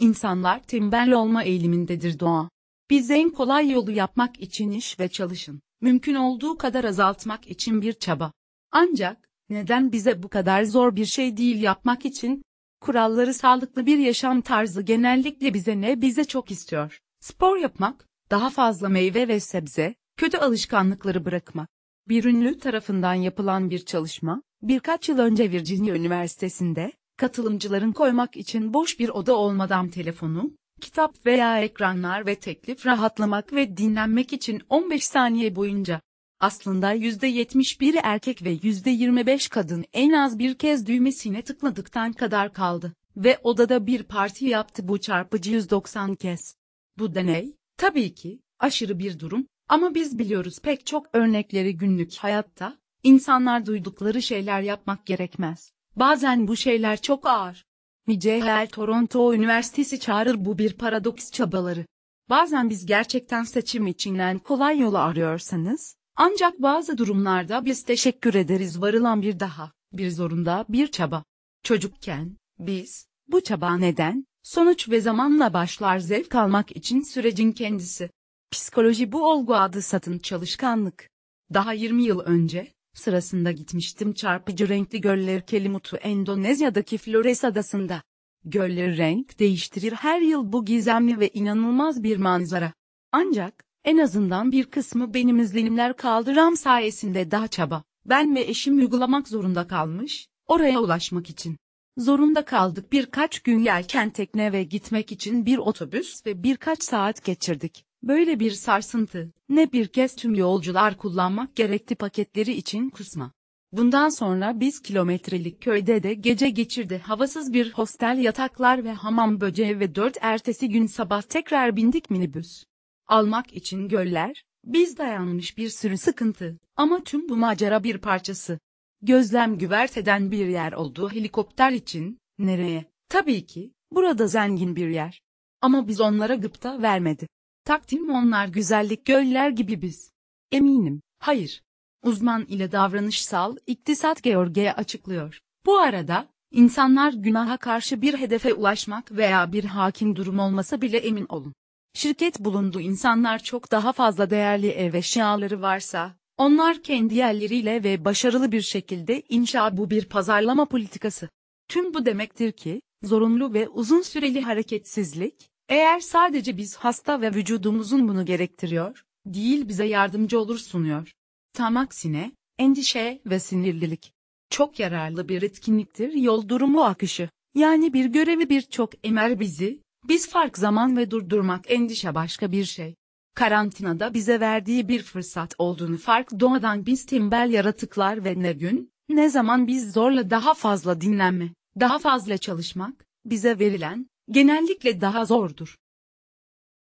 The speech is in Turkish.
İnsanlar tembel olma eğilimindedir doğa. Biz en kolay yolu yapmak için iş ve çalışın, mümkün olduğu kadar azaltmak için bir çaba. Ancak, neden bize bu kadar zor bir şey değil yapmak için? Kuralları sağlıklı bir yaşam tarzı genellikle bize ne bize çok istiyor. Spor yapmak, daha fazla meyve ve sebze, kötü alışkanlıkları bırakmak. Bir ünlü tarafından yapılan bir çalışma, birkaç yıl önce Virginia Üniversitesi'nde, katılımcıların koymak için boş bir oda olmadan telefonu, kitap veya ekranlar ve teklif rahatlamak ve dinlenmek için 15 saniye boyunca. Aslında %71 erkek ve %25 kadın en az bir kez düğmesine tıkladıktan kadar kaldı ve odada bir parti yaptı bu çarpıcı 190 kez. Bu deney, tabii ki, aşırı bir durum ama biz biliyoruz pek çok örnekleri günlük hayatta, insanlar duydukları şeyler yapmak gerekmez. Bazen bu şeyler çok ağır. Mücehel Toronto Üniversitesi çağırır bu bir paradoks çabaları. Bazen biz gerçekten seçim içinden kolay yolu arıyorsanız, ancak bazı durumlarda biz teşekkür ederiz varılan bir daha, bir zorunda bir çaba. Çocukken, biz, bu çaba neden, sonuç ve zamanla başlar zevk almak için sürecin kendisi. Psikoloji bu olgu adı satın çalışkanlık. Daha 20 yıl önce, Sırasında gitmiştim çarpıcı renkli göller Kelimutu Endonezya'daki Flores adasında. Göller renk değiştirir her yıl bu gizemli ve inanılmaz bir manzara. Ancak, en azından bir kısmı benim izlenimler kaldıram sayesinde daha çaba, ben ve eşim uygulamak zorunda kalmış, oraya ulaşmak için. Zorunda kaldık birkaç gün yelken tekne ve gitmek için bir otobüs ve birkaç saat geçirdik. Böyle bir sarsıntı, ne bir kez tüm yolcular kullanmak gerekti paketleri için kusma. Bundan sonra biz kilometrelik köyde de gece geçirdi havasız bir hostel yataklar ve hamam böceği ve dört ertesi gün sabah tekrar bindik minibüs. Almak için göller, biz dayanmış bir sürü sıkıntı ama tüm bu macera bir parçası. Gözlem güverteden bir yer olduğu helikopter için, nereye? Tabii ki, burada zengin bir yer. Ama biz onlara gıpta vermedi. Takdim onlar güzellik göller gibi biz. Eminim, hayır. Uzman ile davranışsal iktisat George'ye açıklıyor. Bu arada, insanlar günaha karşı bir hedefe ulaşmak veya bir hakim durum olmasa bile emin olun. Şirket bulunduğu insanlar çok daha fazla değerli ev eşyaları varsa, onlar kendi yerleriyle ve başarılı bir şekilde inşa bu bir pazarlama politikası. Tüm bu demektir ki, zorunlu ve uzun süreli hareketsizlik, eğer sadece biz hasta ve vücudumuzun bunu gerektiriyor, değil bize yardımcı olur sunuyor. Tam aksine, endişe ve sinirlilik. Çok yararlı bir etkinliktir yol durumu akışı. Yani bir görevi birçok emer bizi, biz fark zaman ve durdurmak endişe başka bir şey. Karantinada bize verdiği bir fırsat olduğunu fark doğadan biz timbel yaratıklar ve ne gün, ne zaman biz zorla daha fazla dinlenme, daha fazla çalışmak, bize verilen, genellikle daha zordur.